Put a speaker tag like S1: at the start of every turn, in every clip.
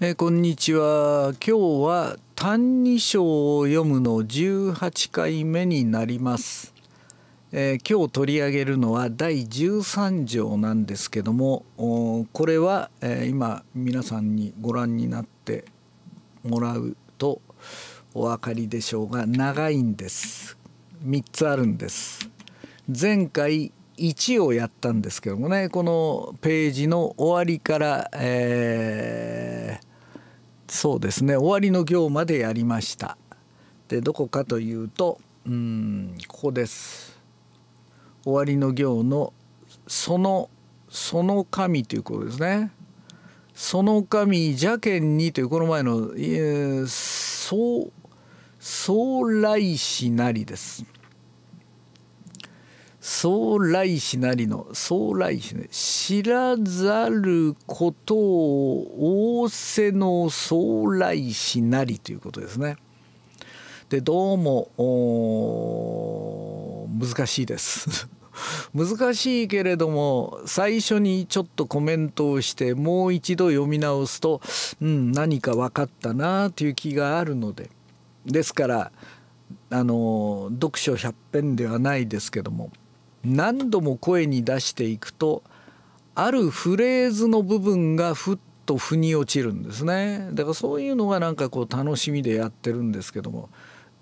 S1: えこんにちは今日は「歎異抄」を読むの18回目になります、えー、今日取り上げるのは第13条なんですけどもこれは、え今皆さんにご覧になってもらうとお分かりでしょうが長いんです3つあるんです前回1をやったんですけどもねこのページの終わりから、えー、そうですね終わりの行までやりました。でどこかというとうんここです。終わりの行のそのその神ということですね。その神邪剣にというこの前の、えー、そう将来しなりです。将来しなりの将来しなり知らざることを仰せの将来しなりということですね。でどうも難しいです。難しいけれども最初にちょっとコメントをしてもう一度読み直すと、うん、何か分かったなという気があるのでですからあの読書100編ではないですけども何度も声に出していくとあるフレーズの部分がふっと腑に落ちるんですねだからそういうのがなんかこう楽しみでやってるんですけども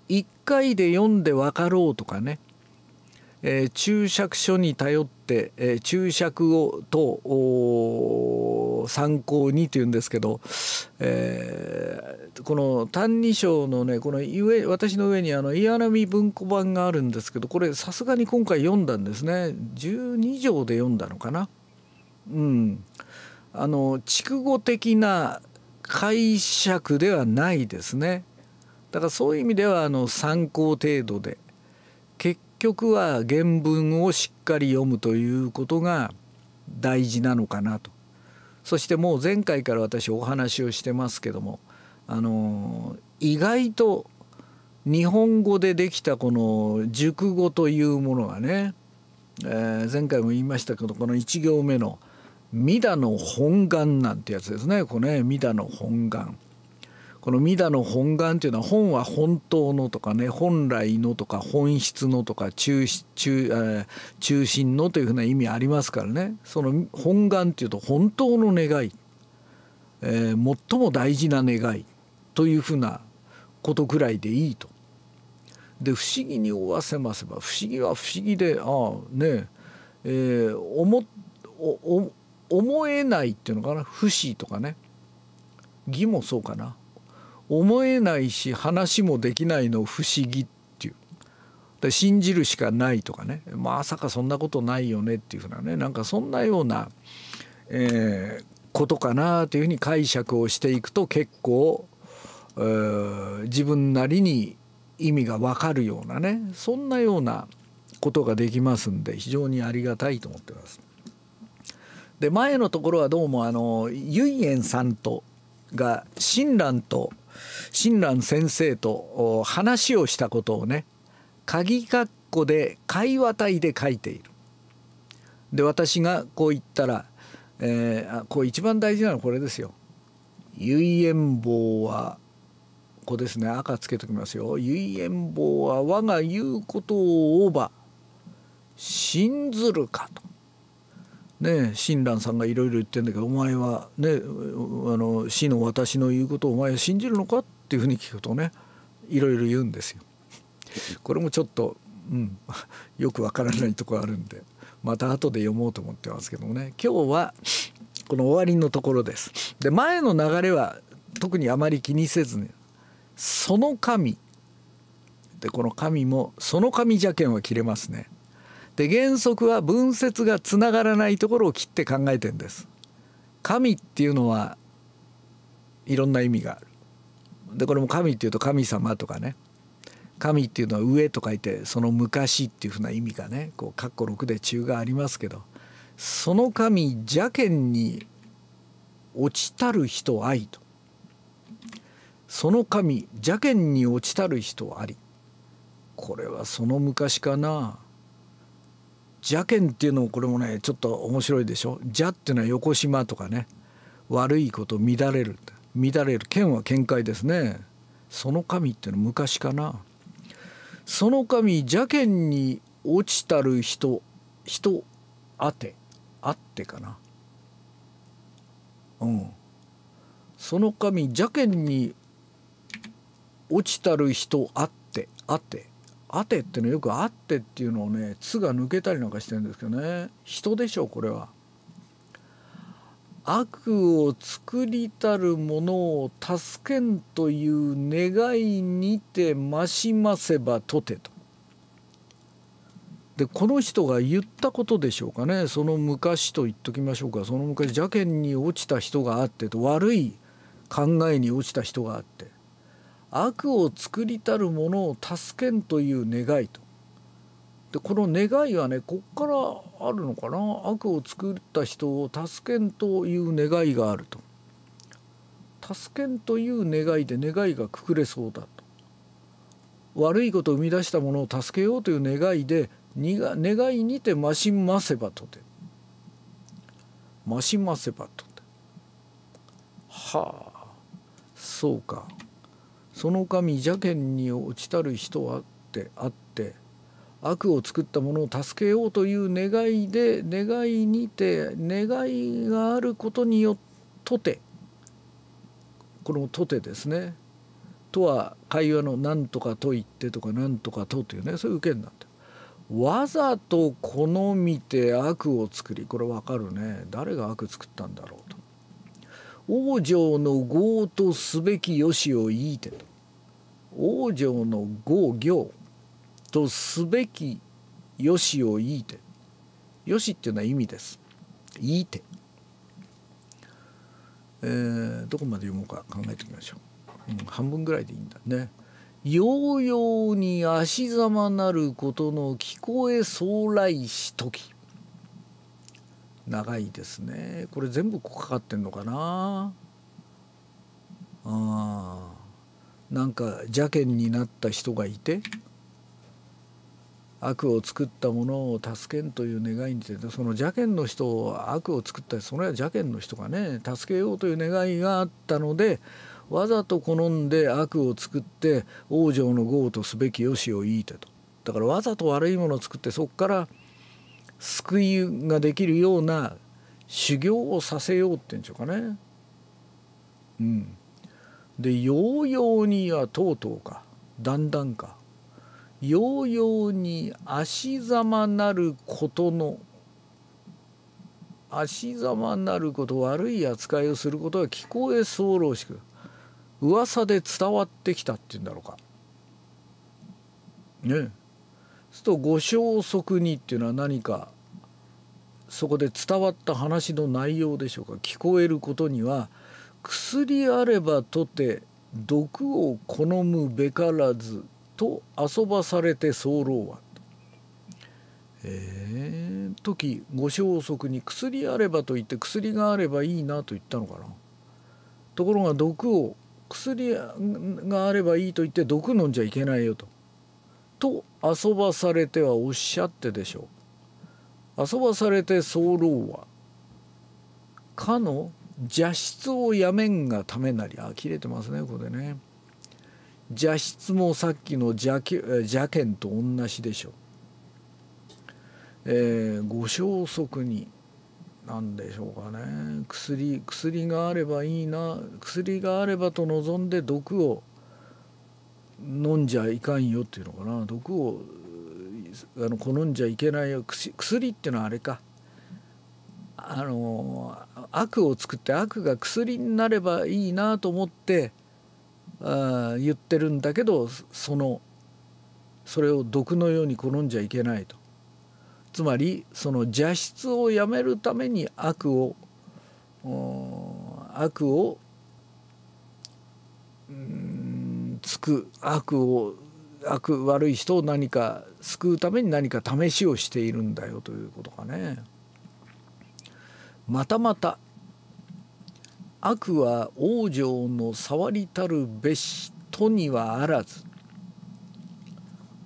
S1: 1回で読んで分かろうとかね、えー、注釈書に頼っ、えー、注釈をと参考にというんですけど、えー、この「歎異抄」のねこの私の上にあの岩波文庫版があるんですけどこれさすがに今回読んだんですね12条で読んだのかな。うん、あの筑後的な解釈ではないですね。だからそういう意味ではあの参考程度で局は原文をしっかり読むということが大事なのかなとそしてもう前回から私お話をしてますけどもあの意外と日本語でできたこの熟語というものがね、えー、前回も言いましたけどこの1行目の「三田の本願」なんてやつですねこれね弥陀の本願。この「弥陀の本願」というのは本は本当のとかね本来のとか本質のとか中中中心のというふうな意味ありますからねその本願というと本当の願い、えー、最も大事な願いというふうなことくらいでいいと。で不思議に追わせますば不思議は不思議でああねえー、思思えないっていうのかな不思とかね義もそうかな思えないし話もできないの不思議っていうで信じるしかないとかねまさかそんなことないよねっていうふうなねなんかそんなような、えー、ことかなというふうに解釈をしていくと結構、えー、自分なりに意味がわかるようなねそんなようなことができますんで非常にありがたいと思ってます。で前のところはどうもあの唯円さんとが親鸞と親鸞先生と話をしたことをね鍵括弧で会話体で書いている。で私がこう言ったら、えー、こう一番大事なのはこれですよ。遺言棒はここですね赤つけときますよ。遺言棒は我が言うことをオーバー信ずるかと。ね、親鸞さんがいろいろ言ってんだけどお前は、ね、あの死の私の言うことをお前は信じるのかっていうふうに聞くとねいろいろ言うんですよ。これもちょっと、うん、よくわからないとこあるんでまた後で読もうと思ってますけどもね今日はこの終わりのところです。で前の流れは特にあまり気にせずね「その神」でこの「神」も「その神じゃけん」は切れますね。で原則は文節がつながらないところを切って考えてんです。神っていうのはいろんな意味がある。でこれも神っていうと神様とかね神っていうのは上と書いてその昔っていうふうな意味がねこう括弧6で中がありますけどその神邪剣に落ちたる人愛とその神邪剣に落ちたる人ありこれはその昔かな邪剣っていうのもこれもねちょっと面白いでしょ邪っていうのは横島とかね悪いこと乱れる乱れる剣は見解ですねその神っていうのは昔かなその神邪剣に落ちたる人人あてあってかなうんその神邪剣に落ちたる人あってあてあてってのよくあってっていうのをね「つ」が抜けたりなんかしてるんですけどね人でしょうこれは。悪を作りたる者を助けんという願いにてましませばとてと。でこの人が言ったことでしょうかねその昔と言っときましょうかその昔邪険に落ちた人があってと悪い考えに落ちた人があって悪を作りたる者を助けんという願いと。でこの願いはねこっからあるのかな悪を作った人を助けんという願いがあると。助けんという願いで願いがくくれそうだと。悪いことを生み出したものを助けようという願いで願いにてましませばとて。ましませばとて。はあそうか。その神邪剣に落ちたる人はってあって悪を作った者を助けようという願いで願いにて願いがあることによってこの「とて」ですねとは会話の「なんとかと言って」とか「なんとかと」というねそういう受けになってわざと好みて悪を作りこれ分かるね誰が悪作ったんだろう往生の業とすべきよしをいいてと往生の業行とすべきよしをいいてよしっていうのは意味ですいいて、えー、どこまで読もうか考えてきましょう、うん、半分ぐらいでいいんだねようように足ざまなることの聞こえそう来し時長いですねこれ全部かかってんのかなあなんか邪険になった人がいて悪を作ったものを助けんという願いについてその邪険の人を悪を作ったそれは邪険の人がね助けようという願いがあったのでわざと好んで悪を作って往生の業とすべきよしを言いてとだからわざと悪いものを作ってそこから救いができるような修行をさせようってんでしょうかね。うん、でようようにはとうとうかだんだんかようように足ざまなることの足ざまなること悪い扱いをすることは聞こえ候しく噂で伝わってきたっていうんだろうか。ねえ。するとご消息にっていうのは何かそこで伝わった話の内容でしょうか聞こえることには薬あればとて毒を好むべからずと遊ばされて候は。えー、時ご消息に薬あればと言って薬があればいいなと言ったのかな。ところが毒を薬があればいいと言って毒飲んじゃいけないよと。と遊ばされてはおっしゃってでしょう。遊ばされて候は、かの邪質をやめんがためなり、呆れてますね、これね。邪質もさっきの邪邪剣と同じでしょう。えー、ご消息に何でしょうかね薬薬があればいいな薬があればと望んで毒を飲んじゃいかんよっていうのかな毒をあの好んじゃいけないよ薬っていうのはあれかあの悪を作って悪が薬になればいいなと思ってあ言ってるんだけどそのそれを毒のように好んじゃいけないとつまりその邪質をやめるために悪を悪を、うん悪を悪悪い人を何か救うために何か試しをしているんだよということかね。またまた悪は往生の触りたるべしとにはあらず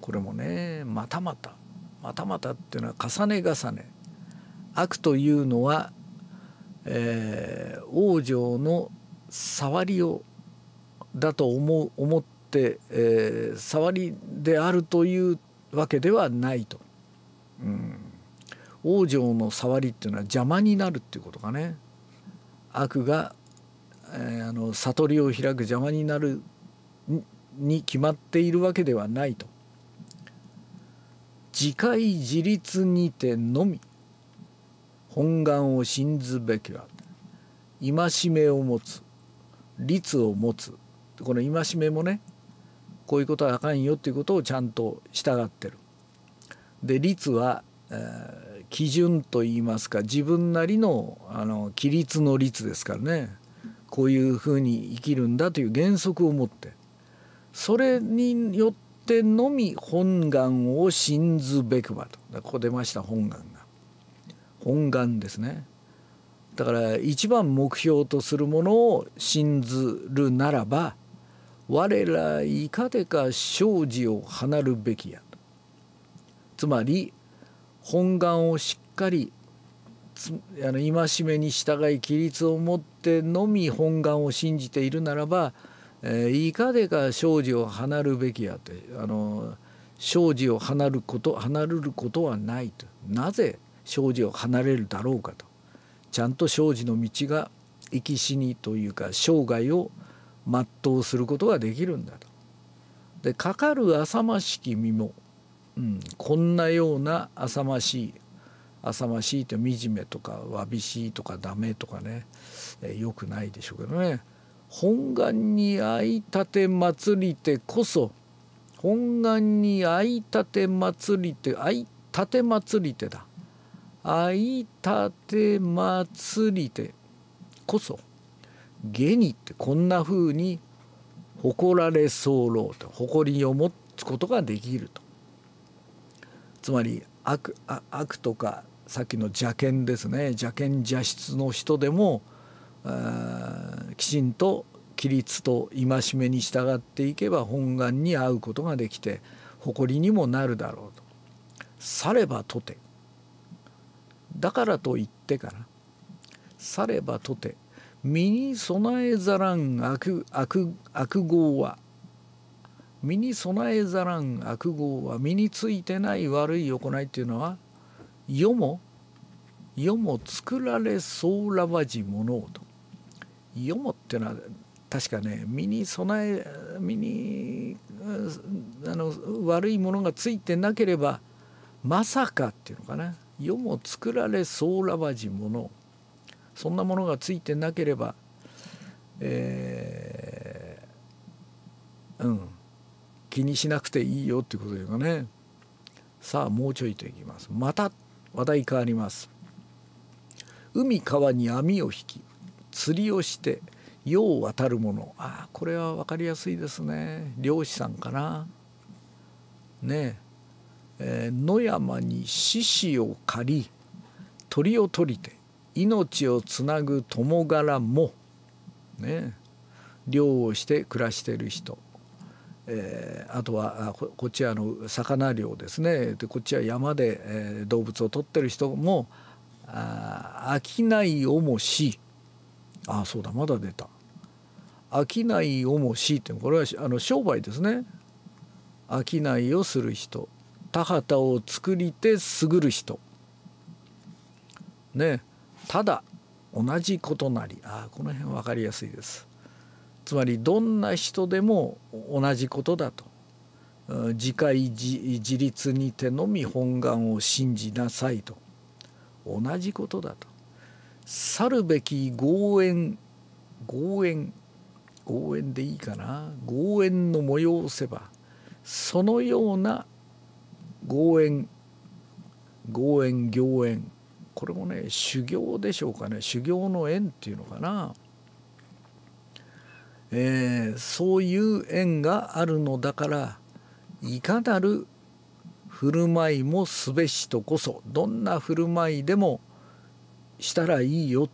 S1: これもねまたまたまたまたっていうのは重ね重ね悪というのは、えー、往生の触りをだと思う思って、えー、触りであるというわけではないと。うん往生の触りっていうのは邪魔になるっていうことかね悪が、えー、あの悟りを開く邪魔になるに決まっているわけではないと自戒自立にてのみ本願を信ずべきは戒めを持つ律を持つこの戒めもねこういうことはあかんよっていうことをちゃんと従ってる。で律は、えー、基準といいますか自分なりのあの規律の律ですからねこういうふうに生きるんだという原則を持ってそれによってのみ本願を信ずべくばとここ出ました本願が本願ですねだから一番目標とするものを信ずるならば我らいかでか生じを離るべきやつまり本願をしっかりあの戒めに従い規律を持ってのみ本願を信じているならば、えー、いかでか生じを離るべきやとあの生じを離ること離れることはないとなぜ生じを離れるだろうかとちゃんと生じの道が生き死にというか生涯を全うすることができるんだと。でかかる浅ましき身も、うん、こんなような浅ましい浅ましいと惨めとかわびしいとかダメとかね、えよくないでしょうけどね本願にあいたて祭りてこそ本願にあいたて祭りてあいたて祭りてだあいたて祭りてこそ下にってこんなふうに誇られ候と誇りを持つことができるとつまり悪悪とかさっきの邪険ですね邪険邪質の人でもきちんと規律と戒めに従っていけば本願に会うことができて誇りにもなるだろうと。さればとてだからと言ってからさればとて身に備えざらん悪悪悪号は身に備えざらん悪号は身についてない悪い行いっていうのは世も世も作られそうらばじものと世もっていうのは確かね身に備え身にあの悪いものがついてなければまさかっていうのかな世も作られそうらばじものそんなものがついてなければえうん気にしなくていいよっていうことですかねさあもうちょいといきますまた話題変わります海川に網を引き釣りをして世を渡るものああこれは分かりやすいですね漁師さんかなねええー、野山に獅子を借り鳥を取りて命をつなぐ共柄も、ね、漁をして暮らしてる人、えー、あとはこっちはあの魚漁ですねでこっちは山で、えー、動物を取ってる人も商いをもしあそうだまだ出た商いをもしってこれはあの商売ですね商いをする人田畑を作りてすぐる人ねただ同じことなりあこの辺分かりやすいですつまりどんな人でも同じことだと自戒自立にてのみ本願を信じなさいと同じことだと去るべき豪縁豪縁豪縁でいいかな豪縁の催せばそのような豪縁豪縁行縁これもね修行でしょうかね修行の縁っていうのかな、えー、そういう縁があるのだからいかなる振る舞いもすべしとこそどんな振る舞いでもしたらいいよ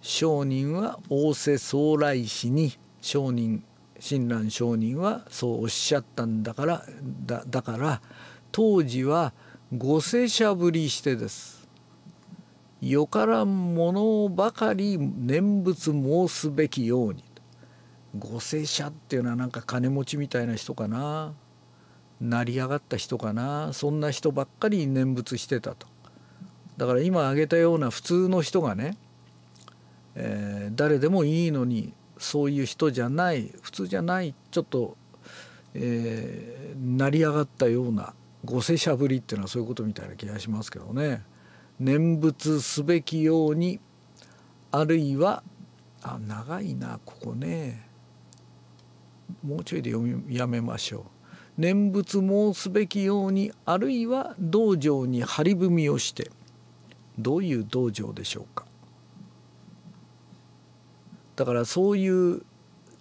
S1: 商人は仰せ総来氏に商人親鸞商人はそうおっしゃったんだからだだから当時は「ご静者ぶりしてですよからんものばかり念仏申すべきようにご聖者っていうのはなんか金持ちみたいな人かな成り上がった人かなそんな人ばっかり念仏してたとだから今挙げたような普通の人がね、えー、誰でもいいのにそういう人じゃない普通じゃないちょっと、えー、成り上がったようなご世しゃぶりっていうのはそういうことみたいな気がしますけどね念仏すべきようにあるいはあ長いなここねもうちょいで読みやめましょう。念仏申すべきようにあるいは道場に張り踏みをしてどういう道場でしょうかだからそういう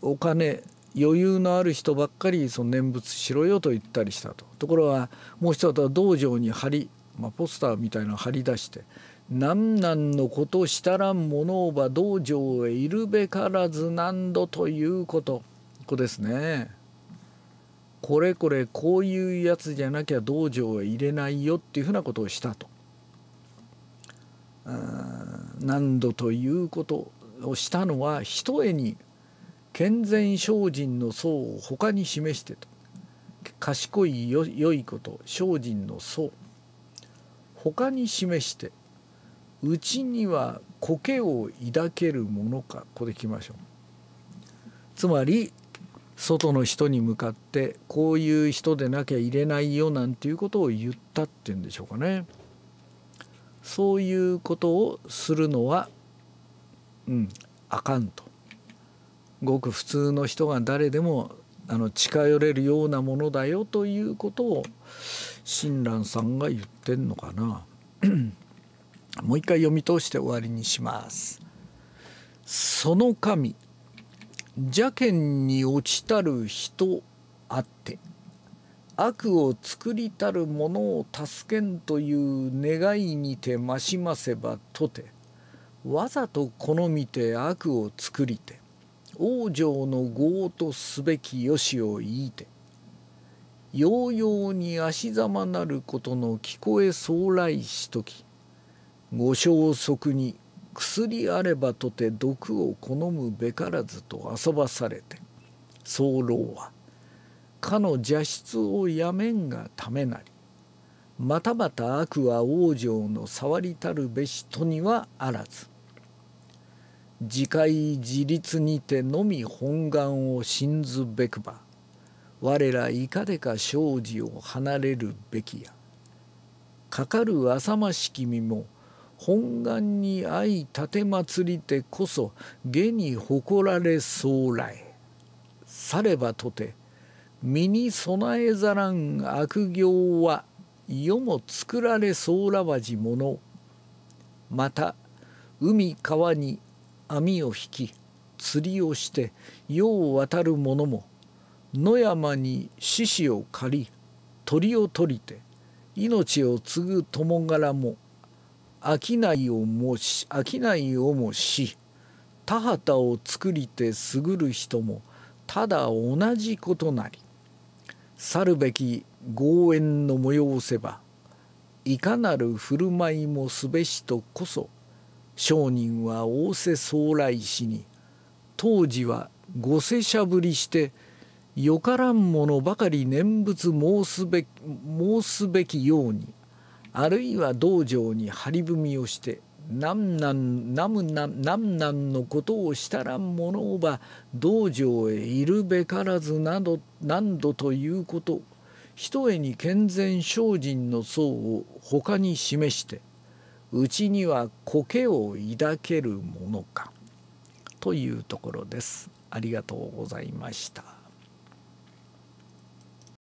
S1: お金余裕のある人ばっかりその念仏しろよと言ったりしたとところがもう一つは道場に張り、まあ、ポスターみたいなの張り出して「なんのことしたらんものば道場へいるべからず何度ということ」ここですね。これこれこういうやつじゃなきゃ道場へ入れないよっていうふうなことをしたと。何度ということをしたのはひとえに健全精進の層を他に示してと賢いよ良いこと精進の層他に示してうちには苔を抱けるものかここできましょうつまり外の人に向かってこういう人でなきゃ入れないよなんていうことを言ったっていうんでしょうかねそういうことをするのはうんあかんとごく普通の人が誰でもあの近寄れるようなものだよということを親鸞さんが言ってんのかな もう一回読み通して終わりにします。その神邪剣に落ちたる人あって悪を作りたる者を助けんという願いにてましませばとてわざと好みて悪を作りて往生の業とすべきよしを言いてよ々ように足ざまなることの聞こえ将来しときご消息に薬あればとて毒を好むべからずと遊ばされて僧老はかの邪質をやめんがためなりまたまた悪は往生の触りたるべしとにはあらず自戒自立にてのみ本願を信ずべくば我らいかでか生じを離れるべきやかかる浅ましき身も本願に愛奉りてこそ下に誇られそうらえさればとて身に備えざらん悪行は世も作られそうらばじものまた海川に網を引き釣りをして世を渡る者も野山に獅子を借り鳥を取りて命を継ぐ友柄も商いをもし商いをもし田畑を作りて優る人もただ同じことなり去るべき剛縁の催せばいかなる振る舞いもすべしとこそ商人は仰せ総来しに当時は御世しゃぶりしてよからんものばかり念仏申すべき申すべきようにあるいは道場に張り踏みをして何なん何のことをしたらんものば道場へいるべからずなど何度ということひとえに健全精進の層を他に示してうちには苔を抱けるものかというところです。ありがとうございました。